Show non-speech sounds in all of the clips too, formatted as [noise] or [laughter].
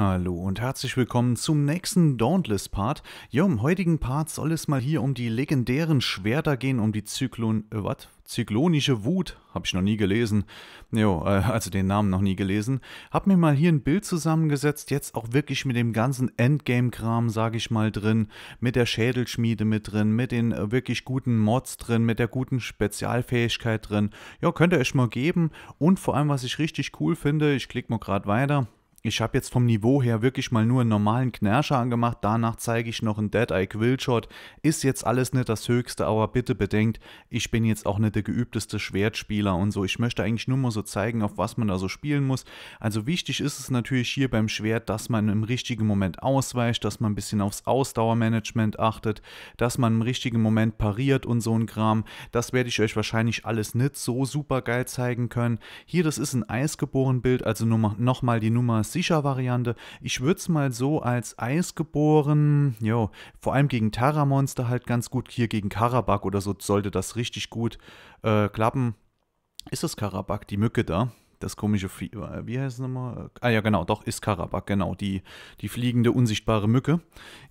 Hallo und herzlich willkommen zum nächsten Dauntless-Part. Ja, im heutigen Part soll es mal hier um die legendären Schwerter gehen, um die Zyklon... Äh, was? Zyklonische Wut, habe ich noch nie gelesen. Jo, äh, also den Namen noch nie gelesen. Hab mir mal hier ein Bild zusammengesetzt, jetzt auch wirklich mit dem ganzen Endgame-Kram, sage ich mal, drin. Mit der Schädelschmiede mit drin, mit den äh, wirklich guten Mods drin, mit der guten Spezialfähigkeit drin. Ja, könnt ihr euch mal geben. Und vor allem, was ich richtig cool finde, ich klicke mal gerade weiter ich habe jetzt vom Niveau her wirklich mal nur einen normalen Knerscher angemacht, danach zeige ich noch einen Dead-Eye Quillshot. Ist jetzt alles nicht das Höchste, aber bitte bedenkt, ich bin jetzt auch nicht der geübteste Schwertspieler und so. Ich möchte eigentlich nur mal so zeigen, auf was man da so spielen muss. Also wichtig ist es natürlich hier beim Schwert, dass man im richtigen Moment ausweicht, dass man ein bisschen aufs Ausdauermanagement achtet, dass man im richtigen Moment pariert und so ein Kram. Das werde ich euch wahrscheinlich alles nicht so super geil zeigen können. Hier, das ist ein Eisgeboren-Bild, also nochmal die Nummer Sicher-Variante. Ich würde es mal so als Eisgeboren, jo, vor allem gegen Terra-Monster halt ganz gut. Hier gegen Karabak oder so sollte das richtig gut äh, klappen. Ist das Karabak, die Mücke da? das komische, Flie äh, wie heißt es nochmal? Ah ja, genau, doch, ist Karabak, genau, die, die fliegende, unsichtbare Mücke.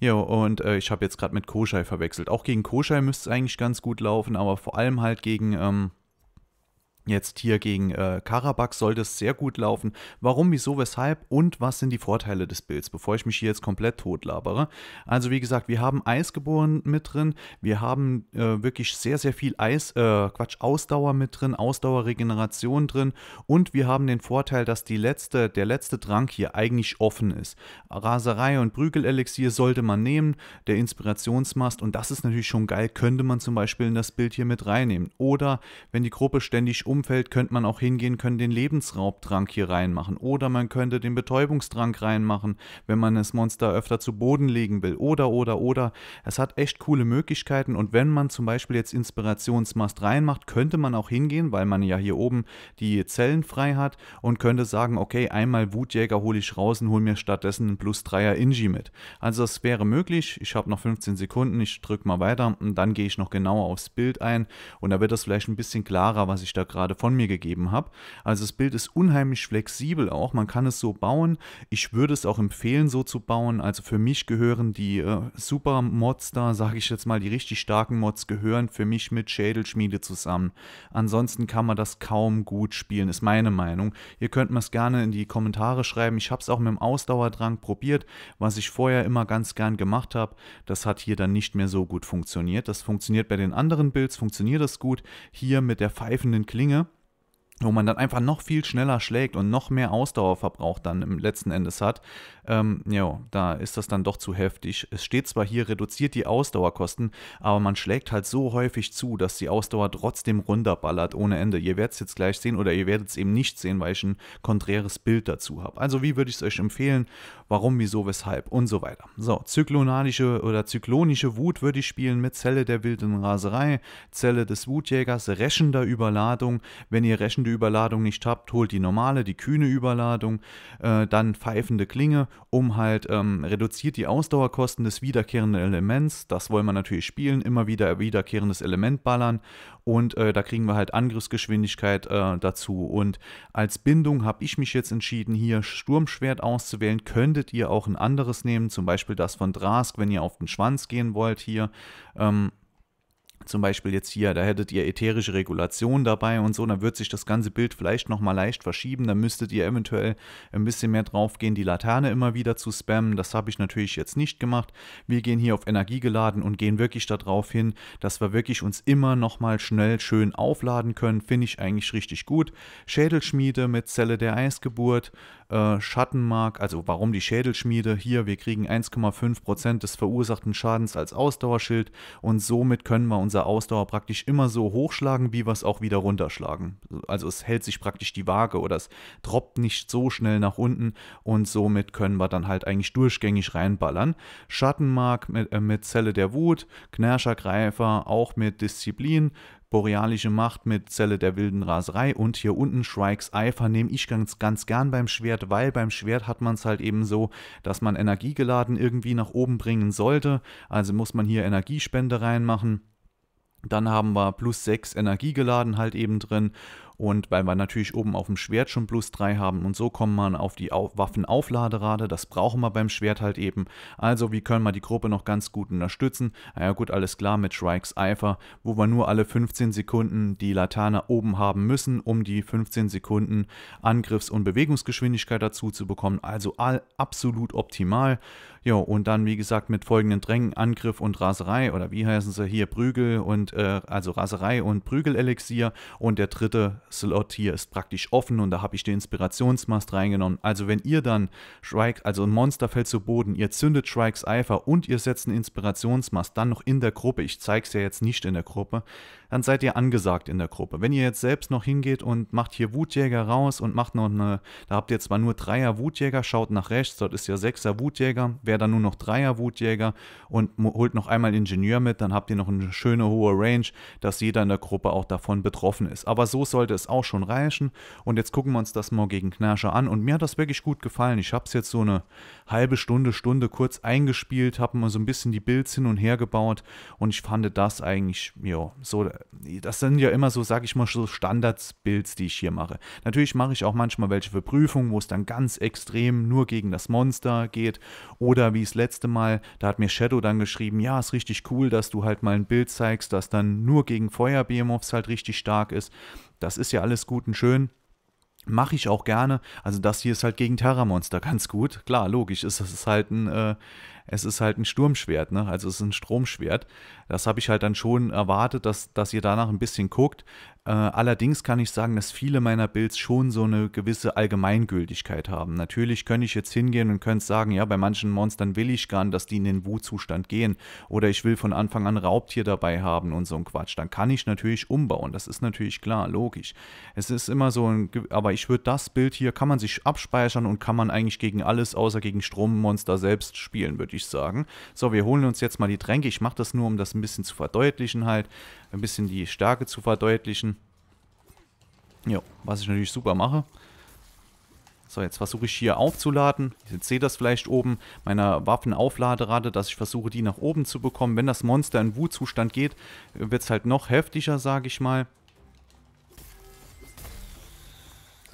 Ja, und äh, ich habe jetzt gerade mit Koschei verwechselt. Auch gegen Koschei müsste es eigentlich ganz gut laufen, aber vor allem halt gegen, ähm, Jetzt hier gegen äh, Karabakh sollte es sehr gut laufen. Warum, wieso, weshalb und was sind die Vorteile des Bilds, bevor ich mich hier jetzt komplett tot labere. Also wie gesagt, wir haben Eisgeboren mit drin, wir haben äh, wirklich sehr, sehr viel Eis, äh, Quatsch, Ausdauer mit drin, Ausdauerregeneration drin und wir haben den Vorteil, dass die letzte, der letzte Drang hier eigentlich offen ist. Raserei und Prügelelixier sollte man nehmen, der Inspirationsmast und das ist natürlich schon geil, könnte man zum Beispiel in das Bild hier mit reinnehmen. Oder wenn die Gruppe ständig um Umfeld könnte man auch hingehen können, den Lebensraubtrank hier reinmachen. Oder man könnte den Betäubungstrank reinmachen, wenn man das Monster öfter zu Boden legen will. Oder, oder, oder. Es hat echt coole Möglichkeiten. Und wenn man zum Beispiel jetzt Inspirationsmast reinmacht, könnte man auch hingehen, weil man ja hier oben die Zellen frei hat und könnte sagen, okay, einmal Wutjäger hole ich raus und hole mir stattdessen einen plus 3er Inji mit. Also das wäre möglich. Ich habe noch 15 Sekunden, ich drücke mal weiter und dann gehe ich noch genauer aufs Bild ein und da wird das vielleicht ein bisschen klarer, was ich da gerade gerade von mir gegeben habe. Also das Bild ist unheimlich flexibel auch. Man kann es so bauen. Ich würde es auch empfehlen, so zu bauen. Also für mich gehören die äh, Super Mods da, sage ich jetzt mal, die richtig starken Mods gehören für mich mit Schädelschmiede zusammen. Ansonsten kann man das kaum gut spielen, ist meine Meinung. Ihr könnt mir es gerne in die Kommentare schreiben. Ich habe es auch mit dem Ausdauerdrang probiert, was ich vorher immer ganz gern gemacht habe. Das hat hier dann nicht mehr so gut funktioniert. Das funktioniert bei den anderen Builds, funktioniert das gut. Hier mit der pfeifenden Klinge wo man dann einfach noch viel schneller schlägt und noch mehr Ausdauerverbrauch dann im letzten Endes hat, ähm, jo, da ist das dann doch zu heftig. Es steht zwar hier, reduziert die Ausdauerkosten, aber man schlägt halt so häufig zu, dass die Ausdauer trotzdem runterballert ohne Ende. Ihr werdet es jetzt gleich sehen oder ihr werdet es eben nicht sehen, weil ich ein konträres Bild dazu habe. Also wie würde ich es euch empfehlen? Warum, wieso, weshalb und so weiter. So, zyklonalische oder zyklonische Wut würde ich spielen mit Zelle der wilden Raserei, Zelle des Wutjägers, rächender Überladung. Wenn ihr rächende pfeifende Überladung nicht habt, holt die normale, die kühne Überladung, äh, dann pfeifende Klinge, um halt ähm, reduziert die Ausdauerkosten des wiederkehrenden Elements. Das wollen wir natürlich spielen, immer wieder wiederkehrendes Element ballern und äh, da kriegen wir halt Angriffsgeschwindigkeit äh, dazu. Und als Bindung habe ich mich jetzt entschieden, hier Sturmschwert auszuwählen. Könntet ihr auch ein anderes nehmen, zum Beispiel das von Drask, wenn ihr auf den Schwanz gehen wollt hier. Ähm, zum Beispiel jetzt hier, da hättet ihr ätherische Regulation dabei und so, dann wird sich das ganze Bild vielleicht nochmal leicht verschieben, dann müsstet ihr eventuell ein bisschen mehr drauf gehen, die Laterne immer wieder zu spammen, das habe ich natürlich jetzt nicht gemacht, wir gehen hier auf Energie geladen und gehen wirklich darauf hin, dass wir wirklich uns immer nochmal schnell schön aufladen können, finde ich eigentlich richtig gut, Schädelschmiede mit Zelle der Eisgeburt, äh, Schattenmark, also warum die Schädelschmiede, hier wir kriegen 1,5% des verursachten Schadens als Ausdauerschild und somit können wir uns unsere Ausdauer praktisch immer so hochschlagen, wie wir es auch wieder runterschlagen. Also es hält sich praktisch die Waage oder es droppt nicht so schnell nach unten und somit können wir dann halt eigentlich durchgängig reinballern. Schattenmark mit, äh, mit Zelle der Wut, Knerschergreifer auch mit Disziplin, Borealische Macht mit Zelle der wilden Raserei und hier unten Shrikes Eifer nehme ich ganz, ganz gern beim Schwert, weil beim Schwert hat man es halt eben so, dass man energiegeladen irgendwie nach oben bringen sollte. Also muss man hier Energiespende reinmachen. Dann haben wir plus 6 geladen halt eben drin und weil wir natürlich oben auf dem Schwert schon plus 3 haben und so kommen wir auf die Waffenaufladerate. Das brauchen wir beim Schwert halt eben. Also wie können wir die Gruppe noch ganz gut unterstützen? Naja, gut, alles klar mit Shrikes Eifer, wo wir nur alle 15 Sekunden die Laterne oben haben müssen, um die 15 Sekunden Angriffs- und Bewegungsgeschwindigkeit dazu zu bekommen. Also all, absolut optimal. Ja, und dann, wie gesagt, mit folgenden Drängen, Angriff und Raserei, oder wie heißen sie hier, Prügel und, äh, also Raserei und Prügelelixier. Und der dritte Slot hier ist praktisch offen und da habe ich den Inspirationsmast reingenommen. Also wenn ihr dann Shrike, also ein Monster fällt zu Boden, ihr zündet Shrikes Eifer und ihr setzt einen Inspirationsmast dann noch in der Gruppe, ich zeige es ja jetzt nicht in der Gruppe, dann seid ihr angesagt in der Gruppe. Wenn ihr jetzt selbst noch hingeht und macht hier Wutjäger raus und macht noch eine, da habt ihr zwar nur Dreier Wutjäger, schaut nach rechts, dort ist ja Sechser Wutjäger, wäre dann nur noch Dreier Wutjäger und holt noch einmal Ingenieur mit, dann habt ihr noch eine schöne hohe Range, dass jeder in der Gruppe auch davon betroffen ist. Aber so sollte es auch schon reichen. Und jetzt gucken wir uns das mal gegen Knerscher an. Und mir hat das wirklich gut gefallen. Ich habe es jetzt so eine halbe Stunde, Stunde kurz eingespielt, habe mal so ein bisschen die Builds hin und her gebaut. Und ich fand das eigentlich, ja, so, das sind ja immer so, sag ich mal, so Standards-Builds, die ich hier mache. Natürlich mache ich auch manchmal welche für Prüfungen, wo es dann ganz extrem nur gegen das Monster geht. Oder wie das letzte Mal, da hat mir Shadow dann geschrieben, ja, ist richtig cool, dass du halt mal ein Bild zeigst, das dann nur gegen feuer bmofs halt richtig stark ist. Das ist ja alles gut und schön. Mache ich auch gerne. Also das hier ist halt gegen Terra-Monster ganz gut. Klar, logisch ist das ist halt ein, äh, es ist halt ein Sturmschwert, ne? Also es ist ein Stromschwert. Das habe ich halt dann schon erwartet, dass, dass ihr danach ein bisschen guckt. Äh, allerdings kann ich sagen, dass viele meiner Builds schon so eine gewisse Allgemeingültigkeit haben. Natürlich könnte ich jetzt hingehen und könnte sagen, ja, bei manchen Monstern will ich gar nicht, dass die in den Wutzustand gehen. Oder ich will von Anfang an Raubtier dabei haben und so ein Quatsch. Dann kann ich natürlich umbauen. Das ist natürlich klar, logisch. Es ist immer so ein, aber ich würde das Bild hier, kann man sich abspeichern und kann man eigentlich gegen alles außer gegen Strommonster selbst spielen, würde ich Türkisch sagen. So, wir holen uns jetzt mal die Tränke. Ich mache das nur, um das ein bisschen zu verdeutlichen halt. Ein bisschen die Stärke zu verdeutlichen. Ja, was ich natürlich super mache. So, jetzt versuche ich hier aufzuladen. Jetzt seht ihr das vielleicht oben, meiner Waffenaufladerate, dass ich versuche, die nach oben zu bekommen. Wenn das Monster in Wutzustand geht, wird es halt noch heftiger, sage ich mal.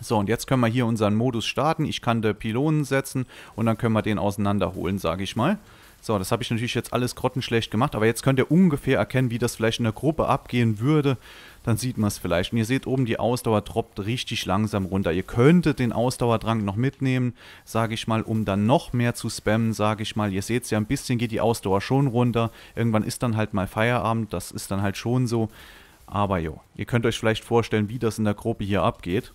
So, und jetzt können wir hier unseren Modus starten. Ich kann den Pylonen setzen und dann können wir den auseinanderholen, sage ich mal. So, das habe ich natürlich jetzt alles grottenschlecht gemacht, aber jetzt könnt ihr ungefähr erkennen, wie das vielleicht in der Gruppe abgehen würde. Dann sieht man es vielleicht. Und ihr seht oben, die Ausdauer droppt richtig langsam runter. Ihr könntet den Ausdauerdrang noch mitnehmen, sage ich mal, um dann noch mehr zu spammen, sage ich mal. Ihr seht es ja, ein bisschen geht die Ausdauer schon runter. Irgendwann ist dann halt mal Feierabend, das ist dann halt schon so. Aber jo, ihr könnt euch vielleicht vorstellen, wie das in der Gruppe hier abgeht.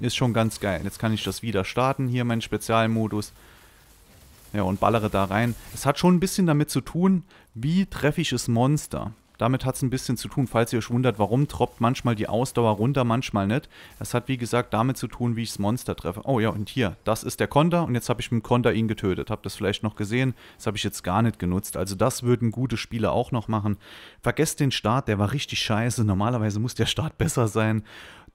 Ist schon ganz geil. Jetzt kann ich das wieder starten, hier mein Spezialmodus. Ja, und ballere da rein. Es hat schon ein bisschen damit zu tun, wie treffe ich das Monster. Damit hat es ein bisschen zu tun, falls ihr euch wundert, warum droppt manchmal die Ausdauer runter, manchmal nicht. Es hat wie gesagt damit zu tun, wie ich das Monster treffe. Oh ja, und hier, das ist der Konter und jetzt habe ich mit dem Konter ihn getötet. Habt ihr das vielleicht noch gesehen? Das habe ich jetzt gar nicht genutzt. Also das würden gute Spieler auch noch machen. Vergesst den Start, der war richtig scheiße. Normalerweise muss der Start besser sein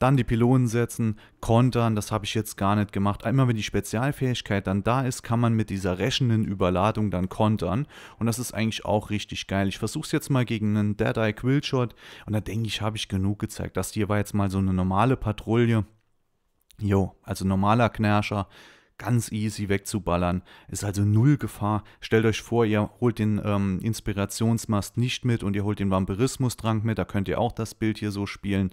dann die Pylonen setzen, kontern, das habe ich jetzt gar nicht gemacht. Einmal wenn die Spezialfähigkeit dann da ist, kann man mit dieser rächenden Überladung dann kontern und das ist eigentlich auch richtig geil. Ich versuche es jetzt mal gegen einen Deadeye Quillshot und da denke ich, habe ich genug gezeigt. Das hier war jetzt mal so eine normale Patrouille. Jo, also normaler Knärscher, ganz easy wegzuballern. Ist also null Gefahr. Stellt euch vor, ihr holt den ähm, Inspirationsmast nicht mit und ihr holt den vampirismus mit. Da könnt ihr auch das Bild hier so spielen.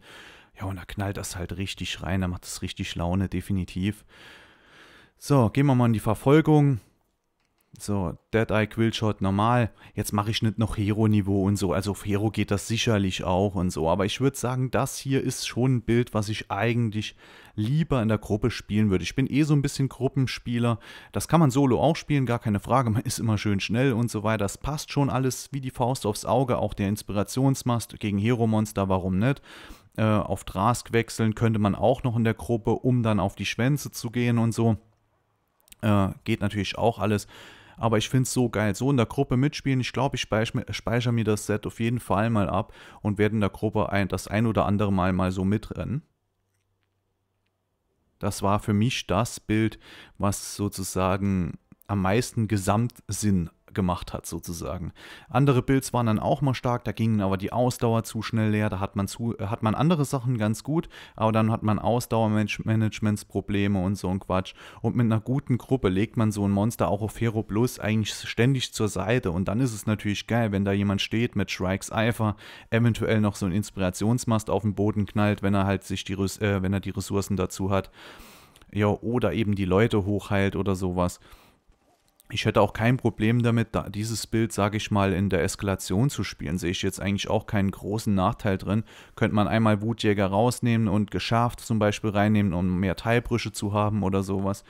Ja, und da knallt das halt richtig rein, da macht es richtig Laune, definitiv. So, gehen wir mal in die Verfolgung. So, Dead Eye Quillshot normal. Jetzt mache ich nicht noch Hero-Niveau und so. Also auf Hero geht das sicherlich auch und so. Aber ich würde sagen, das hier ist schon ein Bild, was ich eigentlich lieber in der Gruppe spielen würde. Ich bin eh so ein bisschen Gruppenspieler. Das kann man solo auch spielen, gar keine Frage. [laughs] Man ist immer schön schnell und so weiter. Das passt schon alles wie die Faust aufs Auge. Auch der Inspirationsmast gegen Hero-Monster, warum nicht? äh, auf Drask wechseln könnte man auch noch in der Gruppe, um dann auf die Schwänze zu gehen und so. Äh, geht natürlich auch alles. Aber ich finde es so geil, so in der Gruppe mitspielen. Ich glaube, ich speichere speicher mir das Set auf jeden Fall mal ab und werde in der Gruppe ein, das ein oder andere Mal mal so mitrennen. Das war für mich das Bild, was sozusagen am meisten Gesamtsinn gemacht hat, sozusagen. Andere Builds waren dann auch mal stark, da gingen aber die Ausdauer zu schnell leer, da hat man, zu, äh, hat man andere Sachen ganz gut, aber dann hat man Ausdauermanagementsprobleme und so ein Quatsch. Und mit einer guten Gruppe legt man so ein Monster auch auf Hero Plus eigentlich ständig zur Seite und dann ist es natürlich geil, wenn da jemand steht mit Shrikes Eifer, eventuell noch so ein Inspirationsmast auf den Boden knallt, wenn er halt sich die, äh, wenn er die Ressourcen dazu hat. Ja, oder eben die Leute hochheilt oder sowas ich hätte auch kein Problem damit, da dieses Bild, sage ich mal, in der Eskalation zu spielen. Sehe ich jetzt eigentlich auch keinen großen Nachteil drin. Könnte man einmal Wutjäger rausnehmen und geschärft zum Beispiel reinnehmen, um mehr Teilbrüche zu haben oder sowas.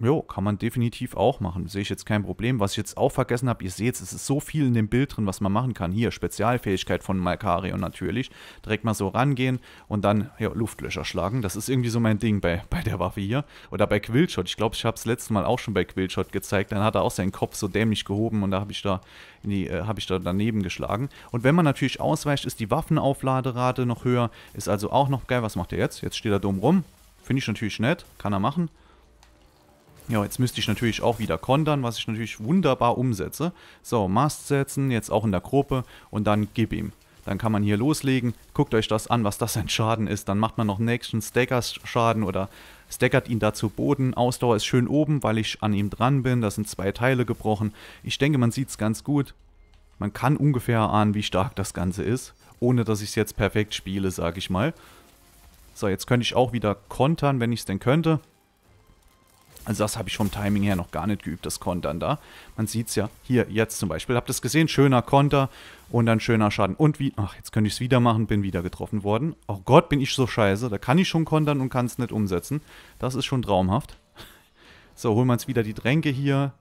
Jo, kann man definitiv auch machen. Sehe ich jetzt kein Problem. Was ich jetzt auch vergessen habe, ihr seht es ist so viel in dem Bild drin, was man machen kann. Hier, Spezialfähigkeit von Malkarion natürlich. Direkt mal so rangehen und dann ja, Luftlöcher schlagen. Das ist irgendwie so mein Ding bei, bei der Waffe hier. Oder bei Quillshot. Ich glaube, ich habe es letztes Mal auch schon bei Quillshot gezeigt. Dann hat er auch seinen Kopf so dämlich gehoben und da habe ich da in die, äh, habe ich da daneben geschlagen. Und wenn man natürlich ausweicht, ist die Waffenaufladerate noch höher. Ist also auch noch geil. Was macht er jetzt? Jetzt steht er dumm rum. Finde ich natürlich nett. Kann er machen. Ja, jetzt müsste ich natürlich auch wieder kontern, was ich natürlich wunderbar umsetze. So, Mast setzen, jetzt auch in der Gruppe und dann gib ihm. Dann kann man hier loslegen, guckt euch das an, was das ein Schaden ist. Dann macht man noch einen nächsten Stackers-Schaden oder stackert ihn da zu Boden. Ausdauer ist schön oben, weil ich an ihm dran bin. Da sind zwei Teile gebrochen. Ich denke, man sieht es ganz gut. Man kann ungefähr ahnen, wie stark das Ganze ist, ohne dass ich es jetzt perfekt spiele, sage ich mal. So, jetzt könnte ich auch wieder kontern, wenn ich es denn könnte. Also das habe ich vom Timing her noch gar nicht geübt, das Kontern da. Man sieht es ja hier jetzt zum Beispiel. Habt ihr es gesehen? Schöner Konter und dann schöner Schaden. Und wie, ach, jetzt könnte ich es wieder machen, bin wieder getroffen worden. Oh Gott, bin ich so scheiße. Da kann ich schon kontern und kann es nicht umsetzen. Das ist schon traumhaft. [laughs] So, holen wir uns wieder die Tränke hier.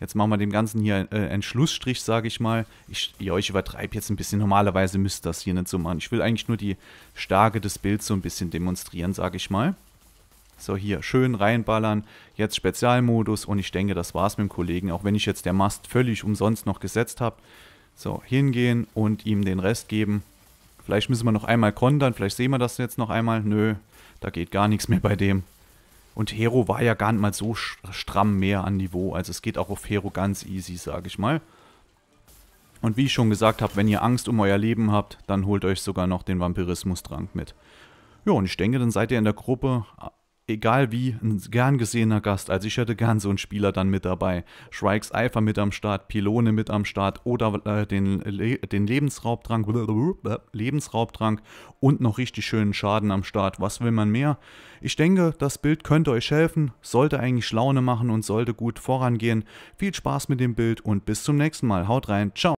Jetzt machen wir dem Ganzen hier äh, einen Schlussstrich, sage ich mal. Ich, ja, ich übertreibe jetzt ein bisschen. Normalerweise müsst ihr das hier nicht so machen. Ich will eigentlich nur die Stärke des Bilds so ein bisschen demonstrieren, sage ich mal. So, hier schön reinballern, jetzt Spezialmodus und ich denke, das war's mit dem Kollegen, auch wenn ich jetzt der Mast völlig umsonst noch gesetzt habe. So, hingehen und ihm den Rest geben. Vielleicht müssen wir noch einmal kontern, vielleicht sehen wir das jetzt noch einmal. Nö, da geht gar nichts mehr bei dem. Und Hero war ja gar nicht mal so stramm mehr an Niveau, also es geht auch auf Hero ganz easy, sage ich mal. Und wie ich schon gesagt habe, wenn ihr Angst um euer Leben habt, dann holt euch sogar noch den Vampirismus-Trank mit. Ja, und ich denke, dann seid ihr in der Gruppe egal wie, ein gern gesehener Gast. Also ich hätte gern so einen Spieler dann mit dabei. Shrikes Eifer mit am Start, Pylone mit am Start oder äh, den, Le den Lebensraubtrank, Lebensraubtrank und noch richtig schönen Schaden am Start. Was will man mehr? Ich denke, das Bild könnte euch helfen, sollte eigentlich Laune machen und sollte gut vorangehen. Viel Spaß mit dem Bild und bis zum nächsten Mal. Haut rein, ciao.